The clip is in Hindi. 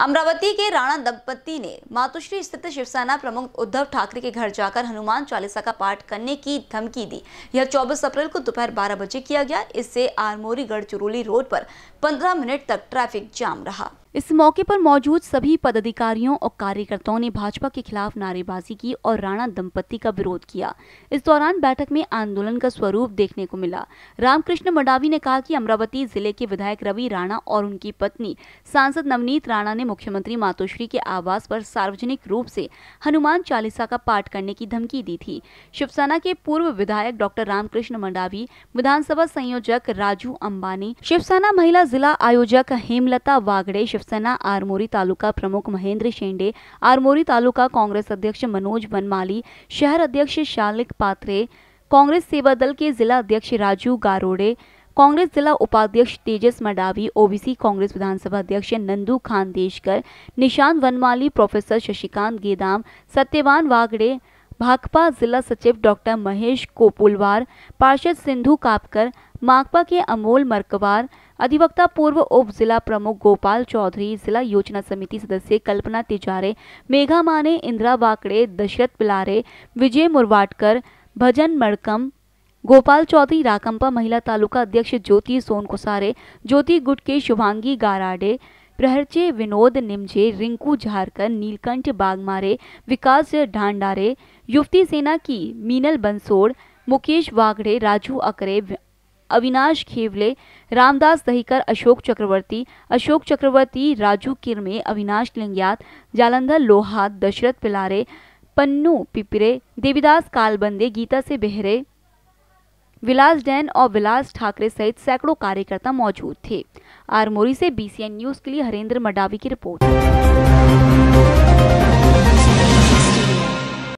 अमरावती के राणा दंपति ने मातुश्री स्थित शिवसेना प्रमुख उद्धव ठाकरे के घर जाकर हनुमान चालीसा का पाठ करने की धमकी दी यह 24 अप्रैल को दोपहर 12 बजे किया गया इससे आरमोरीगढ़ चुरोली रोड पर 15 मिनट तक ट्रैफिक जाम रहा इस मौके पर मौजूद सभी पदाधिकारियों और कार्यकर्ताओं ने भाजपा के खिलाफ नारेबाजी की और राणा दंपति का विरोध किया इस दौरान बैठक में आंदोलन का स्वरूप देखने को मिला रामकृष्ण मंडावी ने कहा कि अमरावती जिले के विधायक रवि राणा और उनकी पत्नी सांसद नवनीत राणा ने मुख्यमंत्री मातोश्री के आवास पर सार्वजनिक रूप से हनुमान चालीसा का पाठ करने की धमकी दी थी शिवसेना के पूर्व विधायक डॉक्टर रामकृष्ण मंडावी विधानसभा संयोजक राजू अम्बानी शिवसेना महिला जिला आयोजक हेमलता वागड़े शिवसेना आरमोरी तालुका प्रमुख महेंद्र शेंडे आरमोरी तालुका कांग्रेस अध्यक्ष मनोज बनमाली शहर अध्यक्ष शालिक पात्रे कांग्रेस सेवा दल के जिला अध्यक्ष राजू गारोड़े कांग्रेस जिला उपाध्यक्ष तेजस मडावी ओबीसी कांग्रेस विधानसभा अध्यक्ष नंदू खान देशकर निशान वनमाली प्रोफेसर शशिकांत गेदाम सत्यवान वागड़े भाकपा जिला सचिव डॉक्टर महेश कोपुलवार पार्षद सिंधु कापकर माकपा के अमोल मरकवार अधिवक्ता पूर्व उप जिला प्रमुख गोपाल चौधरी जिला योजना समिति सदस्य कल्पना तिजारे मेघा माने इंदिरा वाकड़े दशरथ पिलारे विजय मुरवाटकर भजन मड़कम गोपाल चौधरी राकंपा महिला तालुका अध्यक्ष ज्योति सोनकुसारे ज्योति गुट के शुभांगी गाराडे प्रहरचे विनोद निमझे रिंकू झारकर नीलकंठ बागमारे विकास ढांडारे युवती सेना की मीनल बंसोड़ मुकेश वागड़े राजू अकरे अविनाश खेवले रामदास दहीकर अशोक चक्रवर्ती अशोक चक्रवर्ती राजू किरमे अविनाश लिंग्यात जालंधर लोहा दशरथ पिलारे पन्नू पिपरे देवीदास कालबंदे गीता से बेहरे विलास डैन और विलास ठाकरे सहित सैकड़ों कार्यकर्ता मौजूद थे आरमोरी से बीसीएन न्यूज के लिए हरेंद्र मडावी की रिपोर्ट